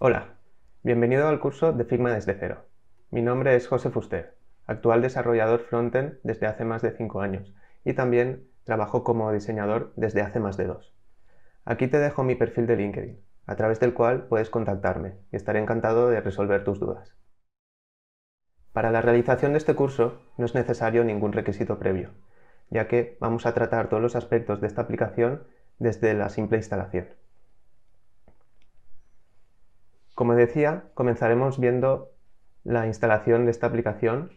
Hola, bienvenido al curso de Figma desde cero. Mi nombre es José Fuster, actual desarrollador frontend desde hace más de 5 años y también trabajo como diseñador desde hace más de 2. Aquí te dejo mi perfil de LinkedIn, a través del cual puedes contactarme y estaré encantado de resolver tus dudas. Para la realización de este curso no es necesario ningún requisito previo, ya que vamos a tratar todos los aspectos de esta aplicación desde la simple instalación. Como decía, comenzaremos viendo la instalación de esta aplicación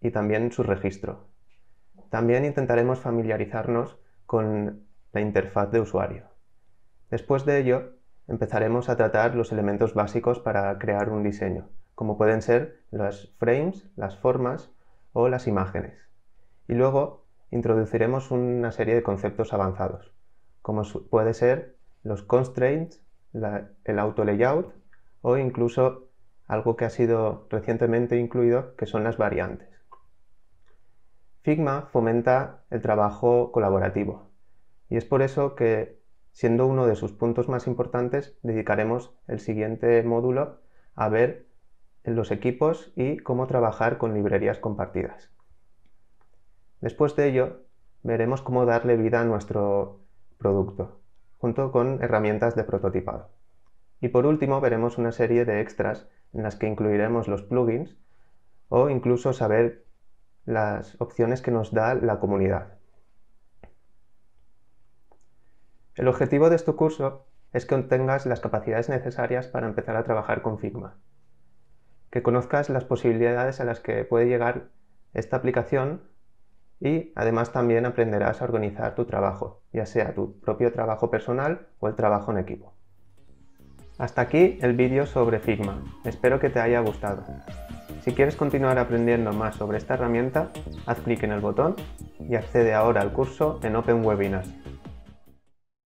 y también su registro. También intentaremos familiarizarnos con la interfaz de usuario. Después de ello, empezaremos a tratar los elementos básicos para crear un diseño, como pueden ser los frames, las formas o las imágenes. Y luego introduciremos una serie de conceptos avanzados, como puede ser los constraints, el auto layout o incluso algo que ha sido recientemente incluido, que son las variantes. Figma fomenta el trabajo colaborativo y es por eso que, siendo uno de sus puntos más importantes, dedicaremos el siguiente módulo a ver los equipos y cómo trabajar con librerías compartidas. Después de ello, veremos cómo darle vida a nuestro producto, junto con herramientas de prototipado. Y por último veremos una serie de extras en las que incluiremos los plugins o incluso saber las opciones que nos da la comunidad. El objetivo de este curso es que obtengas las capacidades necesarias para empezar a trabajar con Figma, que conozcas las posibilidades a las que puede llegar esta aplicación y además también aprenderás a organizar tu trabajo, ya sea tu propio trabajo personal o el trabajo en equipo. Hasta aquí el vídeo sobre Figma, espero que te haya gustado. Si quieres continuar aprendiendo más sobre esta herramienta, haz clic en el botón y accede ahora al curso en Open Webinars.